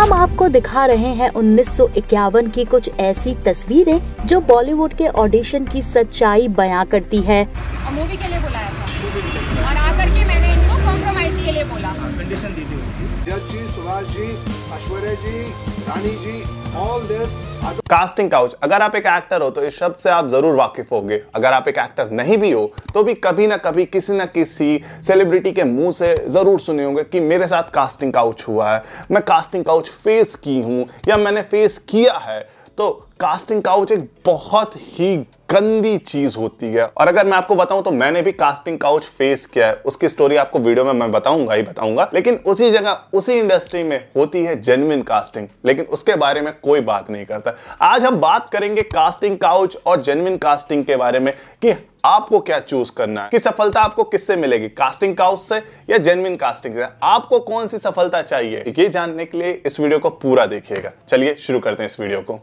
हम आपको दिखा रहे हैं उन्नीस की कुछ ऐसी तस्वीरें जो बॉलीवुड के ऑडिशन की सच्चाई बयां करती है मूवी के लिए बुलाया था और आकर के मैंने इनको कॉम्प्रोमाइज के लिए बोला कंडीशन हाँ, दी थी उसकी जज जी सुभाष जी कास्टिंग काउच अगर आप एक एक्टर हो तो इस शब्द से आप जरूर वाकिफ होंगे अगर आप एक एक्टर नहीं भी हो तो भी कभी ना कभी किसी ना किसी सेलिब्रिटी के मुंह से जरूर सुने होंगे कि मेरे साथ कास्टिंग काउच हुआ है मैं कास्टिंग काउच फेस की हूँ या मैंने फेस किया है तो कास्टिंग काउच एक बहुत ही गंदी चीज होती है और अगर मैं आपको बताऊं तो मैंने भी कास्टिंग काउच फेस किया है उसकी स्टोरी आपको वीडियो में मैं बताऊंगा ही बताऊंगा लेकिन उसी जगह उसी इंडस्ट्री में होती है जेन्युन कास्टिंग लेकिन उसके बारे में कोई बात नहीं करता आज हम बात करेंगे कास्टिंग काउच और जेन्युन कास्टिंग के बारे में कि आपको क्या चूज करना है कि सफलता आपको किससे मिलेगी कास्टिंग काउच से या जेन्युन कास्टिंग से आपको कौन सी सफलता चाहिए ये जानने के लिए इस वीडियो को पूरा देखिएगा चलिए शुरू करते हैं इस वीडियो को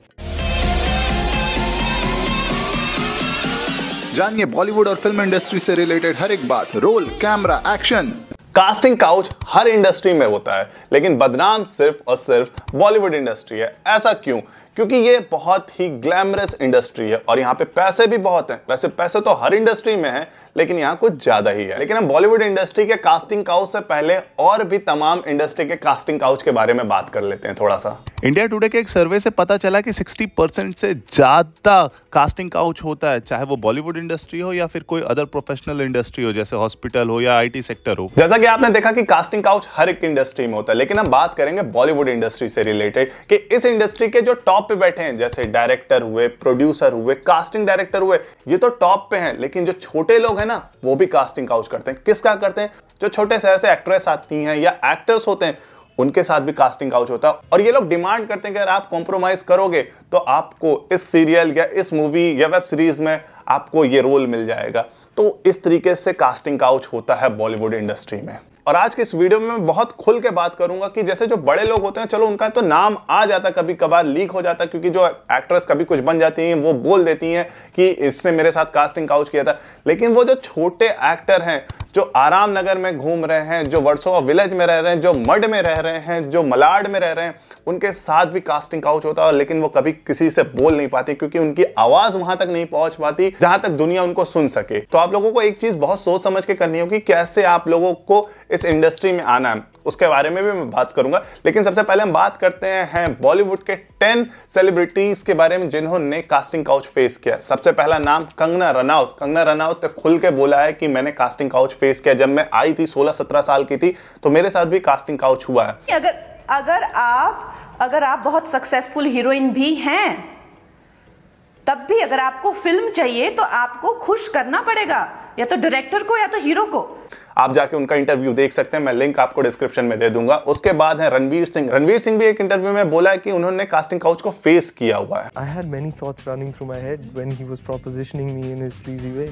जानिए बॉलीवुड और फिल्म इंडस्ट्री से रिलेटेड हर एक बात role camera action casting couch हर इंडस्ट्री में होता है लेकिन बदनाम सिर्फ और सिर्फ बॉलीवुड इंडस्ट्री है ऐसा क्यों क्योंकि ये बहुत ही ग्लैमरस इंडस्ट्री है और यहाँ पे पैसे भी बहुत हैं वैसे पैसे तो हर इंडस्ट्री में है लेकिन यहाँ कुछ ज्यादा ही है लेकिन हम बॉलीवुड इंडस्ट्री के कास्टिंग काउच से पहले और भी तमाम इंडस्ट्री के कास्टिंग काउच के बारे में बात कर लेते हैं थोड़ा सा इंडिया टुडे के एक सर्वे से पता चला कि 60 परसेंट से ज़्यादा कास्टिंग काउच होता है चाहे वो बॉलीवुड इंडस्ट्री हो या फिर कोई अदर प्रोफेशनल इंडस्ट्री हो जैसे हॉस्पिटल हो या आईटी सेक्टर हो जैसा कि आपने देखा कि कास्टिंग काउच हर एक इंडस्ट्री में होता है लेकिन हम बात करेंगे बॉलीवुड इंडस्ट्री से रिलेटेड कि इस इंडस्ट्री के जो टॉप पे बैठे हैं जैसे डायरेक्टर हुए प्रोड्यूसर हुए कास्टिंग डायरेक्टर हुए ये तो टॉप पे हैं लेकिन जो छोटे लोग हैं ना वो भी कास्टिंग काउच करते हैं किसका करते हैं जो छोटे शहर से एक्ट्रेस आती हैं या एक्टर्स होते हैं उनके साथ भी कास्टिंग काउच होता है और ये लोग डिमांड करते हैं कि अगर आप कॉम्प्रोमाइज करोगे तो आपको इस सीरियल या इस मूवी या वेब सीरीज में आपको ये रोल मिल जाएगा तो इस तरीके से कास्टिंग काउच होता है बॉलीवुड इंडस्ट्री में और आज के इस वीडियो में मैं बहुत खुल के बात करूंगा कि जैसे जो बड़े लोग होते हैं चलो उनका तो नाम आ जाता कभी कभार लीक हो जाता क्योंकि जो एक्ट्रेस कभी कुछ बन जाती हैं वो बोल देती हैं कि इसने मेरे साथ कास्टिंग काउच किया था लेकिन वो जो छोटे एक्टर हैं जो आराम नगर में घूम रहे हैं जो वर्सोवा विलेज में रह रहे हैं जो मड में रह रहे हैं जो मलाड में रह रहे हैं उनके साथ भी कास्टिंग काउच होता है लेकिन वो कभी किसी से बोल नहीं पाते क्योंकि उनकी आवाज वहां तक नहीं पहुंच पाती जहां तक दुनिया उनको सुन सके तो आप लोगों को एक चीज बहुत सोच समझ के करनी होगी कैसे आप लोगों को इस इंडस्ट्री में आना है उसके बारे में भी मैं बात करूंगा लेकिन सबसे पहले हम बात करते हैं, बॉलीवुड के टेन सेलिब्रिटीज के बारे में जिन्होंने कास्टिंग काउच फेस किया सबसे पहला नाम कंगना रनाउत कंगना रनाउत ने खुल के बोला है कि मैंने कास्टिंग काउच फेस किया जब मैं आई थी सोलह सत्रह साल की थी तो मेरे साथ भी कास्टिंग काउच हुआ है अगर अगर आप अगर आप बहुत सक्सेसफुल हीरोइन भी हैं तब भी अगर आपको फिल्म चाहिए तो आपको खुश करना पड़ेगा या तो डायरेक्टर को या तो हीरो को आप जाके उनका इंटरव्यू देख सकते हैं मैं लिंक आपको डिस्क्रिप्शन में दे दूंगा उसके बाद है रणवीर सिंह रणवीर सिंह भी एक इंटरव्यू में बोला है कि उन्होंने कास्टिंग काउच को फेस किया हुआ है I had many thoughts running through my head when he was propositioning me in his sleazy way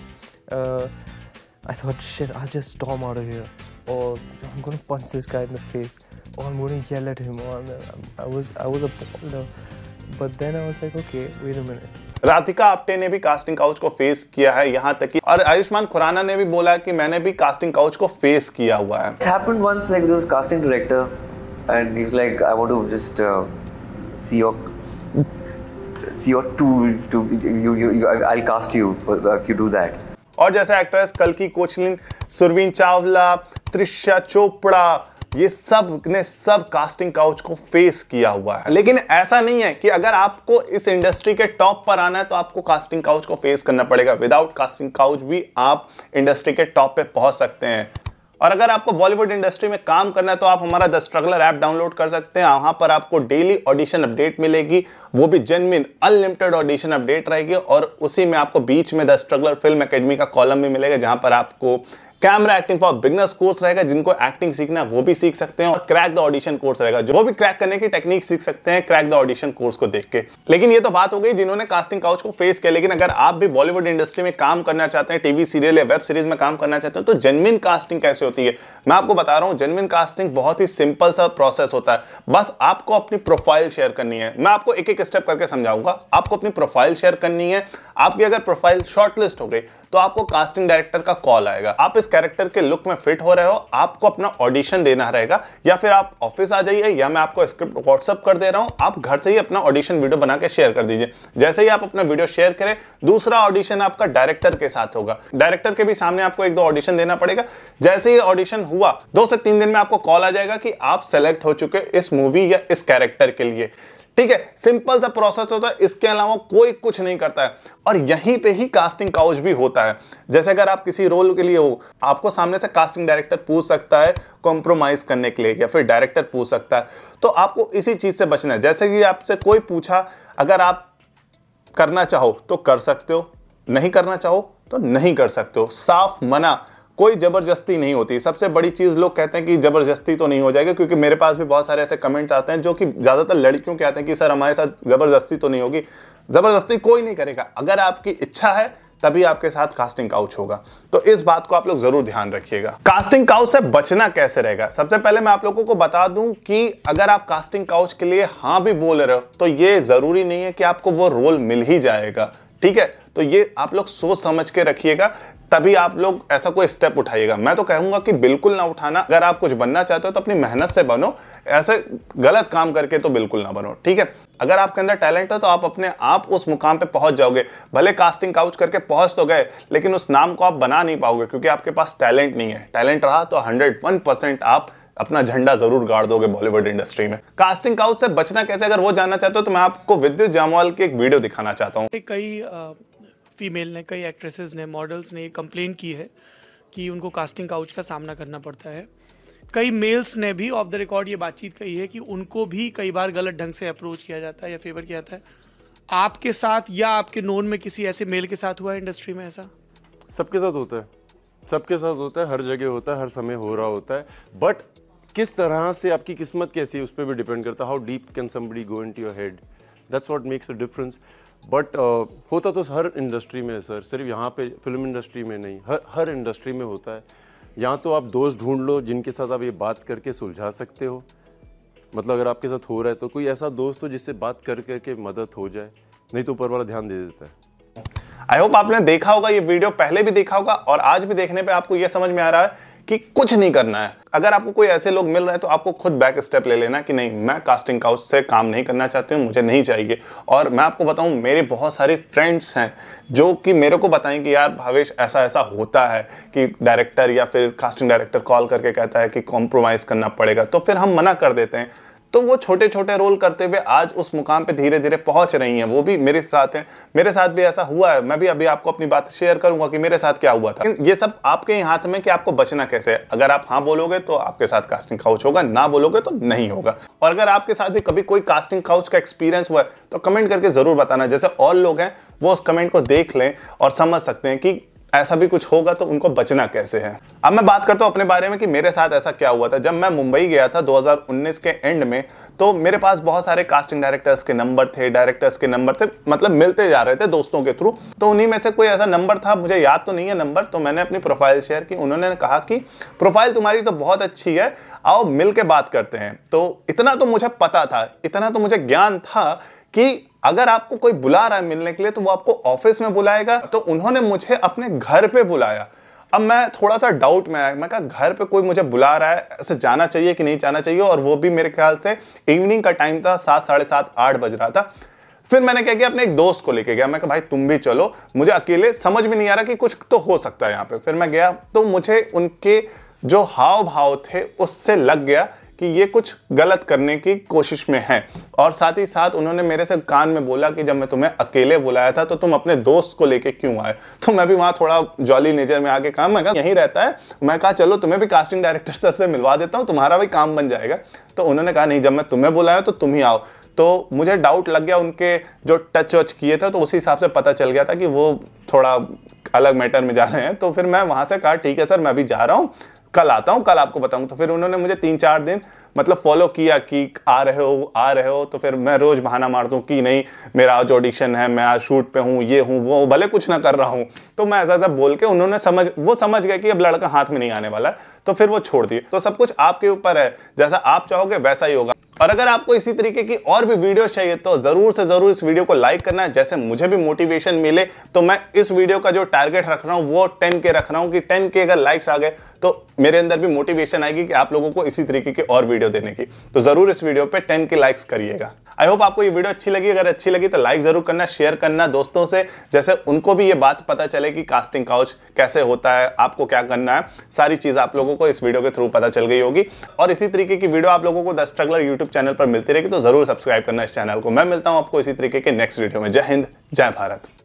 I thought shit I just storm out of here और I am gonna punch this guy in the face और I going to yell at him. Or I'm, I was I was appalled. But then I was like, okay, wait a Radhika Apte ने भी casting couch को face किया है यहाँ तक कि और आयुष्मान खुराना ने भी बोला कि मैंने भी कास्टिंग काउच को फेस किया हुआ है और जैसे एक्ट्रेस कल्कि कोचलिन सुरवीन चावला त्रिशा चोपड़ा ये सब ने सब कास्टिंग काउच को फेस किया हुआ है लेकिन ऐसा नहीं है कि अगर आपको इस इंडस्ट्री के टॉप पर आना है तो आपको कास्टिंग काउच को फेस करना पड़ेगा विदाउट कास्टिंग काउच भी आप इंडस्ट्री के टॉप पे पहुंच सकते हैं और अगर आपको बॉलीवुड इंडस्ट्री में काम करना है तो आप हमारा द स्ट्रगलर ऐप डाउनलोड कर सकते हैं वहां पर आपको डेली ऑडिशन अपडेट मिलेगी वो भी जेनविन अनलिमिटेड ऑडिशन अपडेट रहेगी और उसी में आपको बीच में द स्ट्रगलर फिल्म एकेडमी का कॉलम भी मिलेगा जहां पर आपको camera acting for beginners course रहेगा जिनको एक्टिंग सीखना है वो भी सीख सकते हैं और क्रैक द ऑडिशन कोर्स रहेगा जो भी क्रैक करने की टेक्निक सीख सकते हैं क्रैक द ऑडिशन कोर्स को देख के लेकिन ये तो बात हो गई जिन्होंने कास्टिंग काउच को फेस किया लेकिन अगर आप भी बॉलीवुड इंडस्ट्री में काम करना चाहते हैं टीवी सीरियल या वेब सीरीज में काम करना चाहते हैं तो जेनविन कास्टिंग कैसे होती है मैं आपको बता रहा हूँ जेनविन कास्टिंग बहुत ही सिंपल सा प्रोसेस होता है बस आपको अपनी प्रोफाइल शेयर करनी है मैं आपको एक एक स्टेप करके समझाऊंगा आपको अपनी प्रोफाइल शेयर करनी है आपकी अगर प्रोफाइल शॉर्टलिस्ट हो गई तो आपको कास्टिंग डायरेक्टर का कॉल आएगा आप इस कैरेक्टर के लुक में फिट हो रहे हो आपको अपना ऑडिशन देना रहेगा या फिर आप ऑफिस आ जाइए या मैं आपको स्क्रिप्ट व्हाट्सअप कर दे रहा हूँ आप घर से ही अपना ऑडिशन वीडियो बना के शेयर कर दीजिए जैसे ही आप अपना वीडियो शेयर करें दूसरा ऑडिशन आपका डायरेक्टर के साथ होगा डायरेक्टर के भी सामने आपको एक दो ऑडिशन देना पड़ेगा जैसे ही ऑडिशन हुआ दो से तीन दिन में आपको कॉल आ जाएगा कि आप सेलेक्ट हो चुके इस मूवी या इस कैरेक्टर के लिए ठीक है सिंपल सा प्रोसेस होता है इसके अलावा कोई कुछ नहीं करता है और यहीं पे ही कास्टिंग काउच भी होता है जैसे अगर आप किसी रोल के लिए हो आपको सामने से कास्टिंग डायरेक्टर पूछ सकता है कॉम्प्रोमाइज करने के लिए या फिर डायरेक्टर पूछ सकता है तो आपको इसी चीज़ से बचना है जैसे कि आपसे कोई पूछा अगर आप करना चाहो तो कर सकते हो नहीं करना चाहो तो नहीं कर सकते हो साफ मना कोई ज़बरदस्ती नहीं होती सबसे बड़ी चीज़ लोग कहते हैं कि ज़बरदस्ती तो नहीं हो जाएगी क्योंकि मेरे पास भी बहुत सारे ऐसे कमेंट आते हैं जो कि ज़्यादातर लड़कियों के आते हैं कि सर हमारे साथ ज़बरदस्ती तो नहीं होगी ज़बरदस्ती कोई नहीं करेगा अगर आपकी इच्छा है तभी आपके साथ कास्टिंग काउच होगा तो इस बात को आप लोग जरूर ध्यान रखिएगा कास्टिंग काउच से बचना कैसे रहेगा सबसे पहले मैं आप लोगों को बता दूं कि अगर आप कास्टिंग काउच के लिए हाँ भी बोल रहे हो तो ये जरूरी नहीं है कि आपको वो रोल मिल ही जाएगा ठीक है तो ये आप लोग सोच समझ के रखिएगा तभी आप लोग ऐसा कोई स्टेप उठाइएगा मैं तो कहूंगा कि बिल्कुल ना उठाना अगर आप कुछ बनना चाहते हो तो अपनी मेहनत से बनो ऐसे गलत काम करके तो बिल्कुल ना बनो ठीक है अगर आपके अंदर टैलेंट है तो आप अपने आप उस मुकाम पे पहुंच जाओगे भले कास्टिंग काउच करके पहुंच तो गए लेकिन उस नाम को आप बना नहीं पाओगे क्योंकि आपके पास टैलेंट नहीं है टैलेंट रहा तो हंड्रेड वन परसेंट आप अपना झंडा जरूर गाड़ दोगे बॉलीवुड इंडस्ट्री में कास्टिंग काउच से बचना कैसे अगर वो जानना चाहते हो तो मैं आपको विद्युत जामवाल की एक वीडियो दिखाना चाहता हूँ कई फीमेल ने कई एक्ट्रेसेस ने मॉडल्स ने ये कंप्लेन की है कि उनको कास्टिंग काउच का सामना करना पड़ता है कई मेल्स ने भी ऑफ द रिकॉर्ड ये बातचीत कही है कि उनको भी कई बार गलत ढंग से अप्रोच किया जाता है या फेवर किया जाता है आपके साथ या आपके नोन में किसी ऐसे मेल के साथ हुआ है इंडस्ट्री में ऐसा सबके साथ होता है सबके साथ होता है हर जगह होता है हर समय हो रहा होता है बट किस तरह से आपकी किस्मत कैसी है उस पर भी डिपेंड करता है how deep can somebody go into your head that's what makes a difference but uh, होता तो हर इंडस्ट्री में है सर सिर्फ यहाँ पे फिल्म इंडस्ट्री में नहीं हर हर इंडस्ट्री में होता है यहाँ तो आप दोस्त ढूंढ लो जिनके साथ आप ये बात करके सुलझा सकते हो मतलब अगर आपके साथ हो रहा है तो कोई ऐसा दोस्त हो जिससे बात कर करके मदद हो जाए नहीं तो ऊपर वाला ध्यान दे देता है आई होप आपने देखा होगा ये वीडियो पहले भी देखा होगा और आज भी देखने पे आपको ये समझ में आ रहा है कि कुछ नहीं करना है अगर आपको कोई ऐसे लोग मिल रहे हैं तो आपको खुद बैक स्टेप ले लेना कि नहीं मैं कास्टिंग काउच से काम नहीं करना चाहती हूँ मुझे नहीं चाहिए और मैं आपको बताऊँ मेरे बहुत सारे फ्रेंड्स हैं जो कि मेरे को बताएं कि यार भावेश ऐसा ऐसा होता है कि डायरेक्टर या फिर कास्टिंग डायरेक्टर कॉल करके कहता है कि कॉम्प्रोमाइज़ करना पड़ेगा तो फिर हम मना कर देते हैं तो वो छोटे छोटे रोल करते हुए आज उस मुकाम पे धीरे धीरे पहुंच रही हैं वो भी मेरे साथ हैं मेरे साथ भी ऐसा हुआ है मैं भी अभी आपको अपनी बात शेयर करूंगा कि मेरे साथ क्या हुआ था ये सब आपके हाथ में कि आपको बचना कैसे है अगर आप हाँ बोलोगे तो आपके साथ कास्टिंग काउच होगा ना बोलोगे तो नहीं होगा और अगर आपके साथ भी कभी कोई कास्टिंग काउच का एक्सपीरियंस हुआ है तो कमेंट करके जरूर बताना जैसे और लोग हैं वो उस कमेंट को देख लें और समझ सकते हैं कि ऐसा भी कुछ होगा तो उनको बचना कैसे है अब मैं बात करता हूँ अपने बारे में कि मेरे साथ ऐसा क्या हुआ था जब मैं मुंबई गया था 2019 के एंड में तो मेरे पास बहुत सारे कास्टिंग डायरेक्टर्स के नंबर थे डायरेक्टर्स के नंबर थे मतलब मिलते जा रहे थे दोस्तों के थ्रू तो उन्हीं में से कोई ऐसा नंबर था मुझे याद तो नहीं है नंबर तो मैंने अपनी प्रोफाइल शेयर की उन्होंने कहा कि प्रोफाइल तुम्हारी तो बहुत अच्छी है आओ मिल के बात करते हैं तो इतना तो मुझे पता था इतना तो मुझे ज्ञान था कि अगर आपको कोई बुला रहा है मिलने के लिए तो वो आपको ऑफिस में बुलाएगा तो उन्होंने मुझे अपने घर पे बुलाया अब मैं थोड़ा सा डाउट में आया मैं कहा घर पे कोई मुझे बुला रहा है ऐसे जाना चाहिए कि नहीं जाना चाहिए और वो भी मेरे ख्याल से इवनिंग का टाइम था सात साढ़े सात आठ बज रहा था फिर मैंने क्या किया अपने एक दोस्त को लेके गया मैं कहा भाई तुम भी चलो मुझे अकेले समझ में नहीं आ रहा कि कुछ तो हो सकता है यहाँ पे फिर मैं गया तो मुझे उनके जो हाव भाव थे उससे लग गया कि ये कुछ गलत करने की कोशिश में है और साथ ही साथ उन्होंने मेरे से कान में बोला कि जब मैं तुम्हें अकेले बुलाया था तो तुम अपने दोस्त को लेके क्यों आए तो मैं भी वहाँ थोड़ा जॉली नेचर में आके काम मैं कहा यहीं रहता है मैं कहा चलो तुम्हें भी कास्टिंग डायरेक्टर सर से मिलवा देता हूँ तुम्हारा भी काम बन जाएगा तो उन्होंने कहा नहीं जब मैं तुम्हें बुलाया तो तुम ही आओ तो मुझे डाउट लग गया उनके जो टच वच किए थे तो उसी हिसाब से पता चल गया था कि वो थोड़ा अलग मैटर में जा रहे हैं तो फिर मैं वहाँ से कहा ठीक है सर मैं अभी जा रहा हूँ कल आता हूँ कल आपको बताऊंगा तो फिर उन्होंने मुझे तीन चार दिन मतलब फॉलो किया कि आ रहे हो आ रहे हो तो फिर मैं रोज़ बहाना मार दूँ कि नहीं मेरा आज ऑडिशन है मैं आज शूट पे हूँ ये हूँ वो भले कुछ ना कर रहा हूँ तो मैं ऐसा ऐसा बोल के उन्होंने समझ वो समझ गया कि अब लड़का हाथ में नहीं आने वाला तो फिर वो छोड़ दिए तो सब कुछ आपके ऊपर है जैसा आप चाहोगे वैसा ही होगा और अगर आपको इसी तरीके की और भी वीडियो चाहिए तो ज़रूर से ज़रूर इस वीडियो को लाइक करना है जैसे मुझे भी मोटिवेशन मिले तो मैं इस वीडियो का जो टारगेट रख रहा हूँ वो टेन के रख रहा हूँ कि टेन के अगर लाइक्स आ गए तो मेरे अंदर भी मोटिवेशन आएगी कि आप लोगों को इसी तरीके की और वीडियो देने की तो ज़रूर इस वीडियो पर टेन के लाइक्स करिएगा आई होप आपको ये वीडियो अच्छी लगी अगर अच्छी लगी तो लाइक जरूर करना शेयर करना दोस्तों से जैसे उनको भी ये बात पता चले कि कास्टिंग काउच कैसे होता है आपको क्या करना है सारी चीज़ आप लोगों को इस वीडियो के थ्रू पता चल गई होगी और इसी तरीके की वीडियो आप लोगों को द स्ट्रगलर यूट्यूब चैनल पर मिलती रहेगी तो जरूर सब्सक्राइब करना इस चैनल को मैं मिलता हूँ आपको इसी तरीके के नेक्स्ट वीडियो में जय हिंद जय भारत